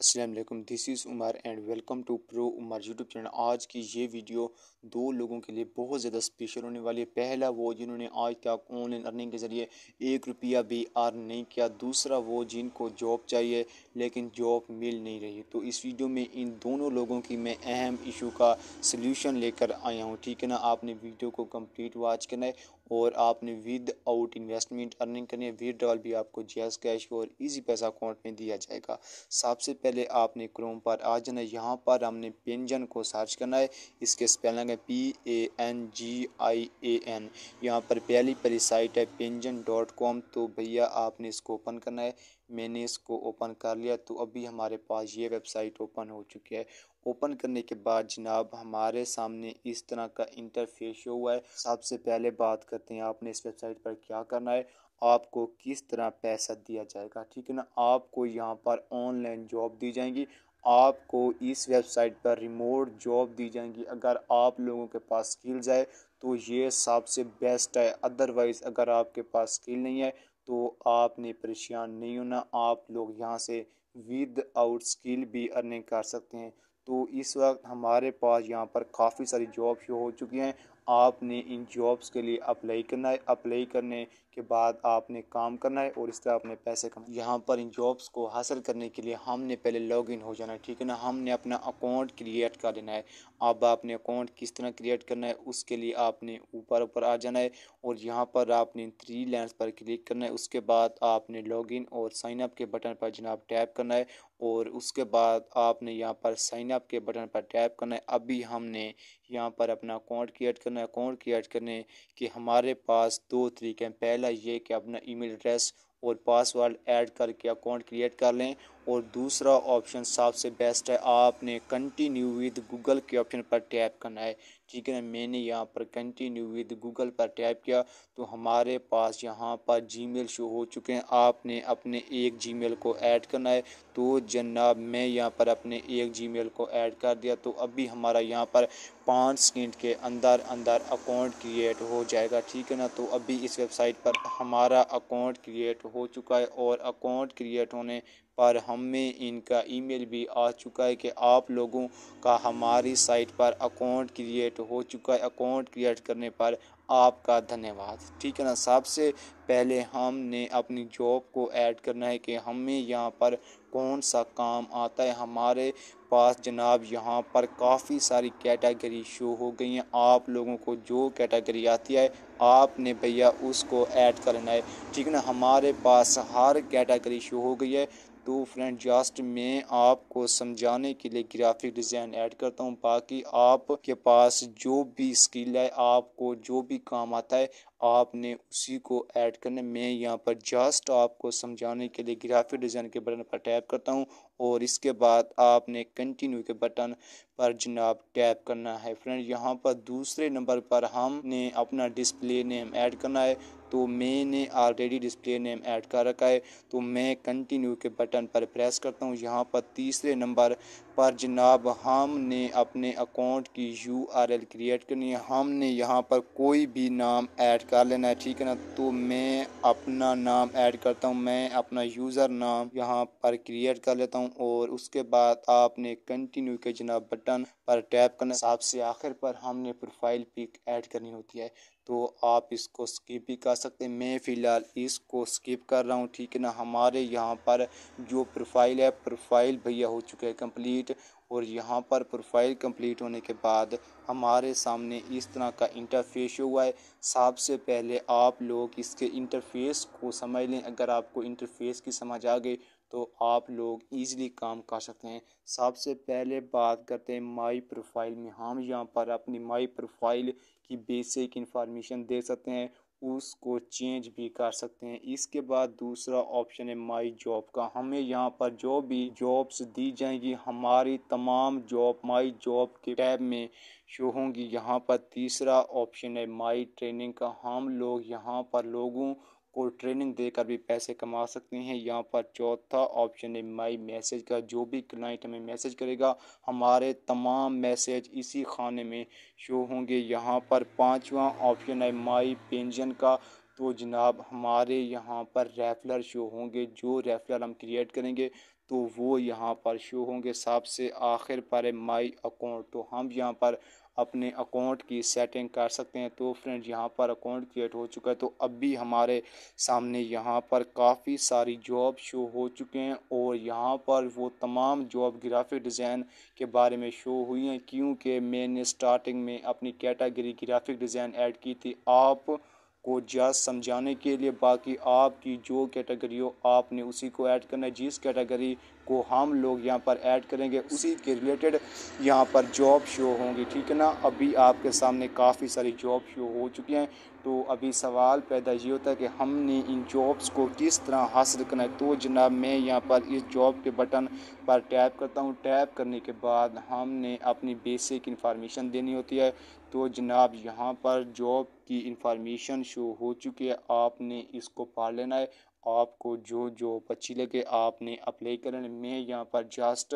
Aslam this is Umar and welcome to pro Umar YouTube channel आज की ये वीडियो दो लोगों के लिए बहुत ज़्यादा स्पेशल होने वाली है पहला वो जिन्होंने आज तक ऑनलाइन अर्निंग के ज़रिए एक रुपया भी अर्न नहीं किया दूसरा वो जिनको जॉब चाहिए लेकिन जॉब मिल नहीं रही तो इस वीडियो में इन दोनों लोगों की मैं अहम इशू का सोल्यूशन लेकर आया हूँ ठीक है ना आपने वीडियो को कम्प्लीट वॉच करना है और आपने विद आउट इन्वेस्टमेंट अर्निंग करनी है विदड्रॉल भी आपको जैस कैश और इजी पैसा अकाउंट में दिया जाएगा सबसे पहले आपने क्रोम पर आ जाना है यहाँ पर हमने पेंजन को सर्च करना है इसके स्पेलिंग है P A N G I A N यहाँ पर पहली पहली साइट है पेंजन डॉट कॉम तो भैया आपने इसको ओपन करना है मैंने इसको ओपन कर लिया तो अभी हमारे पास ये वेबसाइट ओपन हो चुकी है ओपन करने के बाद जनाब हमारे सामने इस तरह का इंटरफेस शो हुआ है सबसे पहले बात करते हैं आपने इस वेबसाइट पर क्या करना है आपको किस तरह पैसा दिया जाएगा ठीक है ना आपको यहाँ पर ऑनलाइन जॉब दी जाएंगी आपको इस वेबसाइट पर रिमोट जॉब दी जाएंगी अगर आप लोगों के पास स्किल्स है तो ये सबसे बेस्ट है अदरवाइज़ अगर आपके पास स्किल नहीं है तो आपने परेशान नहीं होना आप लोग यहाँ से विद आउट स्किल भी अर्निंग कर सकते हैं तो इस वक्त हमारे पास यहाँ पर काफ़ी सारी जॉब शो हो चुकी हैं आपने इन जॉब्स के लिए अप्लाई करना है अप्लाई करने के बाद आपने काम करना है और इस तरह अपने पैसे कमाए यहाँ पर इन जॉब्स को हासिल करने के लिए हमने पहले लॉग इन हो जाना है ठीक है ना हमने अपना अकाउंट क्रिएट कर लेना है अब आपने अकाउंट किस तरह क्रिएट करना है उसके लिए आपने ऊपर ऊपर आ जाना है और यहाँ पर आपने थ्री लाइन्स पर क्लिक करना है उसके बाद आपने लॉग इन और साइन अप के बटन पर जनाब टैप करना है और उसके बाद आपने यहाँ पर साइन अप के बटन पर टैप करना है अभी हमने यहाँ पर अपना अकाउंट क्रिएट करना है अकाउंट क्रिएट करने के हमारे पास दो तरीके हैं पहला ये कि अपना ईमेल एड्रेस और पासवर्ड ऐड करके अकाउंट क्रिएट कर लें और दूसरा ऑप्शन सबसे बेस्ट है आपने कंटिन्यू विद गूगल के ऑप्शन पर टैप करना है ठीक है ना मैंने यहाँ पर कंटिन्यू विद गूगल पर टैप किया तो हमारे पास यहाँ पर जीमेल शो हो चुके हैं आपने अपने एक जीमेल को ऐड करना है तो जनाब मैं यहाँ पर अपने एक जीमेल को ऐड कर दिया तो अभी हमारा यहाँ पर पाँच सेकेंड के अंदर अंदर अकाउंट क्रिएट हो जाएगा ठीक है ना तो अभी इस वेबसाइट पर हमारा अकाउंट क्रिएट हो चुका है और अकाउंट क्रिएट होने पर हमें इनका ईमेल भी आ चुका है कि आप लोगों का हमारी साइट पर अकाउंट क्रिएट हो चुका है अकाउंट क्रिएट करने पर आपका धन्यवाद ठीक है ना सबसे पहले हमने अपनी जॉब को ऐड करना है कि हमें यहाँ पर कौन सा काम आता है हमारे पास जनाब यहाँ पर काफ़ी सारी कैटेगरी शो हो गई हैं आप लोगों को जो कैटेगरी आती है आपने भैया उसको ऐड करना है ठीक है ना हमारे पास हर कैटेगरी शो हो गई है टू फ्रेंड जस्ट मैं आपको समझाने के लिए ग्राफिक डिज़ाइन ऐड करता हूँ बाकी आपके पास जो भी स्किल है आपको जो भी काम आता है आपने उसी को ऐड करने में यहाँ पर जस्ट आपको समझाने के लिए ग्राफिक डिज़ाइन के बटन पर टैप करता हूँ और इसके बाद आपने कंटिन्यू के बटन पर जनाब टैप करना है फ्रेंड यहाँ पर दूसरे नंबर पर हमने अपना डिस्प्ले नेम ऐड करना है तो मैंने ऑलरेडी डिस्प्ले नेम ऐड कर रखा है तो मैं कंटिन्यू के बटन पर प्रेस करता हूँ यहाँ पर तीसरे नंबर पर जनाब हमने अपने अकाउंट की यू आर एल क्रिएट करनी है हमने यहाँ पर कोई भी नाम ऐड कर लेना है ठीक है ना तो मैं अपना नाम ऐड करता हूँ मैं अपना यूज़र नाम यहाँ पर क्रिएट कर लेता हूँ और उसके बाद आपने कंटिन्यू के जनाब बटन पर टैप करना सबसे आखिर पर हमने प्रोफाइल पिक ऐड करनी होती है तो आप इसको स्किप भी कर सकते मैं फ़िलहाल इसको स्किप कर रहा हूँ ठीक है ना हमारे यहाँ पर जो प्रोफाइल है प्रोफाइल भैया हो चुका है कंप्लीट और यहाँ पर प्रोफाइल कंप्लीट होने के बाद हमारे सामने इस तरह का इंटरफेस हुआ है सबसे पहले आप लोग इसके इंटरफेस को समझ लें अगर आपको इंटरफेस की समझ आ गई तो आप लोग इजीली काम कर सकते हैं सबसे पहले बात करते हैं माई प्रोफाइल में हम यहाँ पर अपनी माई प्रोफाइल की बेसिक इन्फॉर्मेशन दे सकते हैं उसको चेंज भी कर सकते हैं इसके बाद दूसरा ऑप्शन है माई जॉब का हमें यहाँ पर जो भी जॉब्स दी जाएंगी हमारी तमाम जॉब माई जॉब के टैब में शो होंगी यहाँ पर तीसरा ऑप्शन है माई ट्रेनिंग का हम लोग यहाँ पर लोगों और ट्रेनिंग देकर भी पैसे कमा सकते हैं यहाँ पर चौथा ऑप्शन है माई मैसेज का जो भी क्लाइंट हमें मैसेज करेगा हमारे तमाम मैसेज इसी खाने में शो होंगे यहाँ पर पाँचवा ऑप्शन है माई पेंशन का तो जनाब हमारे यहाँ पर रेफलर शो होंगे जो रेफलर हम क्रिएट करेंगे तो वो यहाँ पर शो होंगे सबसे आखिर पर है माई अकाउंट तो हम यहाँ पर अपने अकाउंट की सेटिंग कर सकते हैं तो फ्रेंड यहाँ पर अकाउंट क्रिएट हो चुका है तो अब भी हमारे सामने यहाँ पर काफ़ी सारी जॉब शो हो चुके हैं और यहाँ पर वो तमाम जॉब ग्राफिक डिज़ाइन के बारे में शो हुई हैं क्योंकि मैंने स्टार्टिंग में अपनी कैटेगरी ग्राफिक डिज़ाइन ऐड की थी आप को जस्ट समझाने के लिए बाकी आपकी जो कैटेगरी हो आपने उसी को ऐड करना है जिस कैटेगरी को हम लोग यहाँ पर ऐड करेंगे उसी के रिलेटेड यहाँ पर जॉब शो होंगी ठीक है ना अभी आपके सामने काफ़ी सारी जॉब शो हो चुकी हैं तो अभी सवाल पैदा ये होता है कि हमने इन जॉब्स को किस तरह हासिल करना है तो जनाब मैं यहाँ पर इस जॉब के बटन पर टैप करता हूँ टैप करने के बाद हमने अपनी बेसिक इन्फॉर्मेशन देनी होती है तो जनाब यहाँ पर जॉब की इन्फॉर्मेशन शो हो चुकी है आपने इसको पढ़ लेना है आपको जो जो पची लगे आपने अप्लाई करना मैं यहाँ पर जस्ट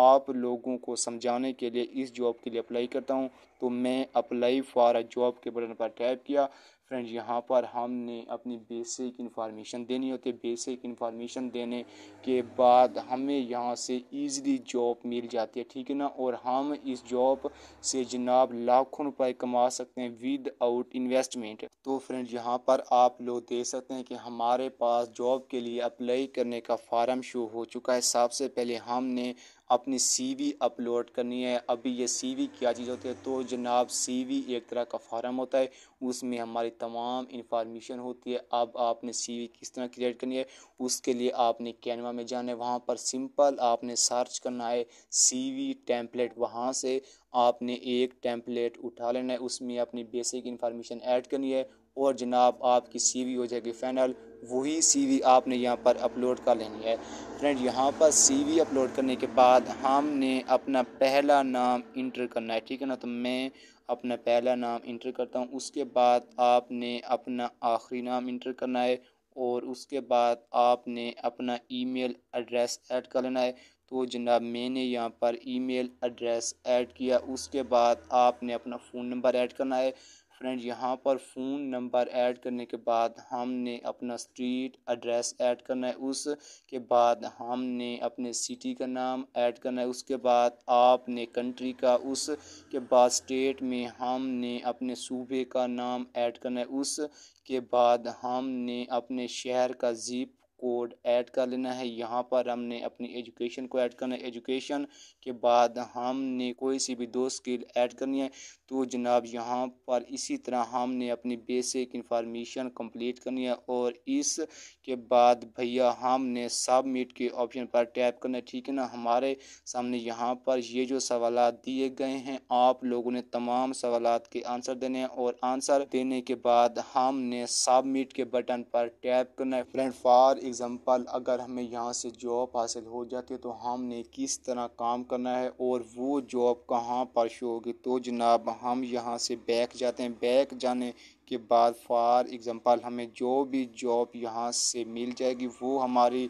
आप लोगों को समझाने के लिए इस जॉब के लिए अप्लाई करता हूँ तो मैं अप्लाई फॉर अ जॉब के बटन पर टैप किया फ्रेंड्स यहाँ पर हमने अपनी बेसिक इन्फॉर्मेशन देनी होती है बेसिक इन्फॉर्मेशन देने के बाद हमें यहाँ से ईज़िली जॉब मिल जाती है ठीक है ना और हम इस जॉब से जनाब लाखों रुपए कमा सकते हैं विद आउट इन्वेस्टमेंट तो फ्रेंड्स यहाँ पर आप लोग देख सकते हैं कि हमारे पास जॉब के लिए अप्लाई करने का फार्म शो हो चुका है सबसे पहले हमने अपनी सीवी अपलोड करनी है अभी ये सीवी क्या चीज़ होती है तो जनाब सीवी एक तरह का फॉर्म होता है उसमें हमारी तमाम इन्फॉर्मेशन होती है अब आपने सीवी किस तरह क्रिएट करनी है उसके लिए आपने कैनवा में जाना है वहाँ पर सिंपल आपने सर्च करना है सीवी टेम्पलेट वहाँ से आपने एक टेम्पलेट उठा लेना है उसमें अपनी बेसिक इंफॉर्मेशन ऐड करनी है और जनाब आपकी सीवी हो जाएगी फाइनल वही सीवी आपने यहाँ पर अपलोड कर लेनी है फ्रेंड यहाँ पर सीवी अपलोड करने के बाद हमने अपना पहला नाम इंटर करना है ठीक है ना तो मैं अपना पहला नाम इंटर करता हूँ उसके बाद आपने अपना आखिरी नाम इंटर करना है और उसके बाद आपने अपना ईमेल एड्रेस ऐड कर लेना है तो जनाब मैंने यहाँ पर ईमेल एड्रेस ऐड किया उसके बाद आपने अपना फ़ोन नंबर ऐड करना है फ्रेंड यहाँ पर फ़ोन नंबर ऐड करने के बाद हमने अपना स्ट्रीट एड्रेस ऐड करना है उसके बाद हमने अपने सिटी का नाम ऐड करना है उसके बाद आपने कंट्री का उसके बाद स्टेट में हमने अपने सूबे का नाम ऐड करना है उसके बाद हमने अपने शहर का जीप कोड ऐड कर लेना है यहाँ पर हमने अपनी एजुकेशन को ऐड करना है एजुकेशन के बाद हमने कोई सी भी दो स्किल ऐड करनी है तो जनाब यहाँ पर इसी तरह हमने अपनी बेसिक इंफॉर्मेशन कंप्लीट करनी है और इस के बाद भैया हमने सबमिट के ऑप्शन पर टैप करना है ठीक है ना हमारे सामने यहाँ पर ये जो सवाल दिए गए हैं आप लोगों ने तमाम सवाल के आंसर देने हैं और आंसर देने के बाद हमने सबमिट के बटन पर टैप करना है फ्रेंड फॉर एग्ज़ाम्पल अगर हमें यहाँ से जॉब हासिल हो जाती है तो हमने किस तरह काम करना है और वो जॉब कहाँ पर शो होगी तो जनाब हम यहाँ से बैक जाते हैं बैक जाने के बाद फॉर एग्ज़ाम्पल हमें जो भी जॉब यहाँ से मिल जाएगी वो हमारी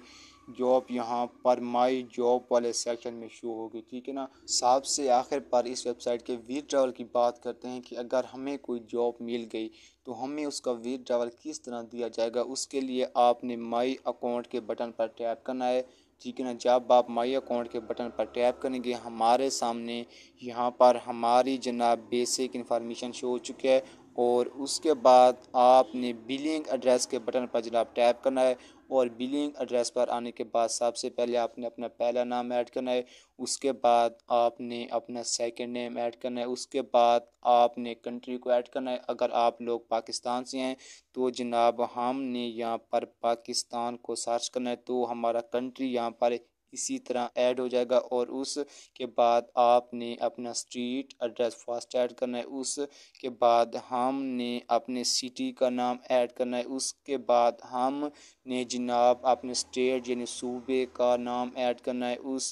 जॉब यहाँ पर माई जॉब वाले सेक्शन में शो होगी ठीक है ना सबसे आखिर पर इस वेबसाइट के वी ट्रैवल की बात करते हैं कि अगर हमें कोई जॉब मिल गई तो हमें उसका विदड्रावल किस तरह दिया जाएगा उसके लिए आपने माई अकाउंट के बटन पर टैप करना है ठीक है ना जब आप माई अकाउंट के बटन पर टैप करेंगे हमारे सामने यहाँ पर हमारी जनाब बेसिक इन्फॉर्मेशन शो हो चुकी है और उसके बाद आपने बिलिंग एड्रेस के बटन पर जनाब टैप करना है और बिलिंग एड्रेस पर आने के बाद सबसे पहले आपने अपना पहला नाम ऐड करना है उसके बाद आपने अपना सेकंड नेम ऐड करना है उसके बाद आपने कंट्री को ऐड करना है अगर आप लोग पाकिस्तान से हैं तो जनाब हमने यहाँ पर पाकिस्तान को सर्च करना है तो हमारा कंट्री यहाँ पर इसी तरह ऐड हो जाएगा और उस के बाद आपने अपना स्ट्रीट एड्रेस फर्स्ट ऐड करना है उस के बाद हमने अपने सिटी का नाम ऐड करना है उसके बाद हमने जनाब अपने स्टेट यानी सूबे का नाम ऐड करना है उस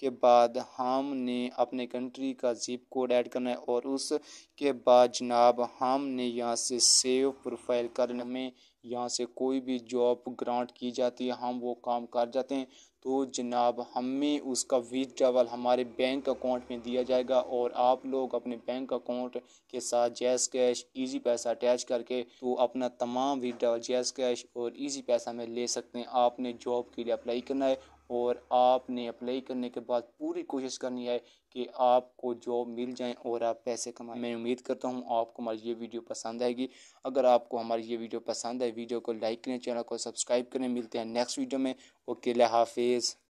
के बाद हमने अपने कंट्री का जिप कोड ऐड करना है और उस के बाद जनाब हमने यहाँ से सेव प्रोफाइल कर हमें यहाँ से कोई भी जॉब ग्रांट की जाती है हम वो काम कर जाते हैं तो जनाब हमें उसका विदड्रावल हमारे बैंक अकाउंट में दिया जाएगा और आप लोग अपने बैंक अकाउंट के साथ जैस कैश इजी पैसा अटैच करके तो अपना तमाम विदड्रावल जैस कैश और इजी पैसा में ले सकते हैं आपने जॉब के लिए अप्लाई करना है और आपने अप्लाई करने के बाद पूरी कोशिश करनी है कि आपको जॉब मिल जाए और आप पैसे कमाएं मैं उम्मीद करता हूँ आपको हमारी ये वीडियो पसंद आएगी अगर आपको हमारी ये वीडियो पसंद है वीडियो को लाइक करें चैनल को सब्सक्राइब करें मिलते हैं नेक्स्ट वीडियो में ओके हाफिज़